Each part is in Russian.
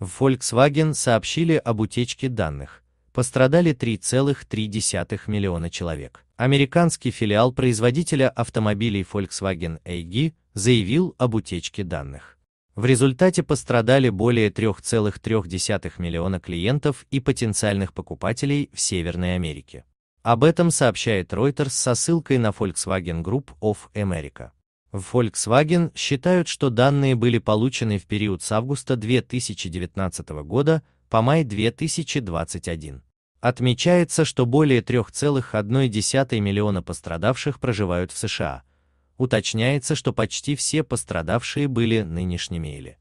В Volkswagen сообщили об утечке данных. Пострадали 3,3 миллиона человек. Американский филиал производителя автомобилей Volkswagen AG заявил об утечке данных. В результате пострадали более 3,3 миллиона клиентов и потенциальных покупателей в Северной Америке. Об этом сообщает Reuters со ссылкой на Volkswagen Group of America. В Volkswagen считают, что данные были получены в период с августа 2019 года по май 2021. Отмечается, что более 3,1 миллиона пострадавших проживают в США. Уточняется, что почти все пострадавшие были нынешними или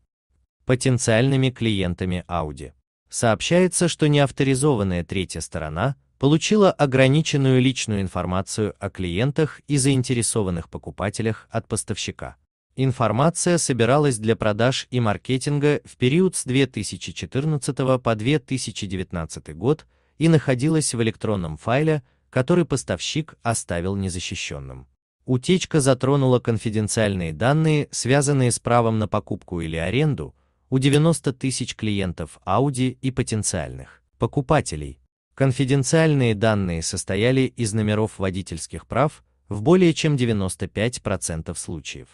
потенциальными клиентами Audi. Сообщается, что неавторизованная третья сторона получила ограниченную личную информацию о клиентах и заинтересованных покупателях от поставщика. Информация собиралась для продаж и маркетинга в период с 2014 по 2019 год и находилась в электронном файле, который поставщик оставил незащищенным. Утечка затронула конфиденциальные данные, связанные с правом на покупку или аренду, у 90 тысяч клиентов Audi и потенциальных покупателей, Конфиденциальные данные состояли из номеров водительских прав в более чем 95% случаев.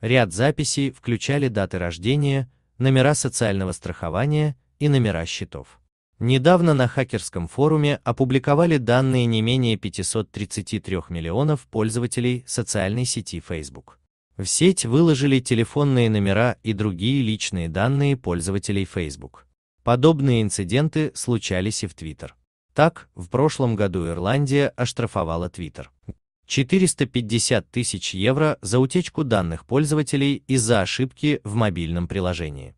Ряд записей включали даты рождения, номера социального страхования и номера счетов. Недавно на хакерском форуме опубликовали данные не менее 533 миллионов пользователей социальной сети Facebook. В сеть выложили телефонные номера и другие личные данные пользователей Facebook. Подобные инциденты случались и в Twitter. Так, в прошлом году Ирландия оштрафовала Twitter. 450 тысяч евро за утечку данных пользователей из-за ошибки в мобильном приложении.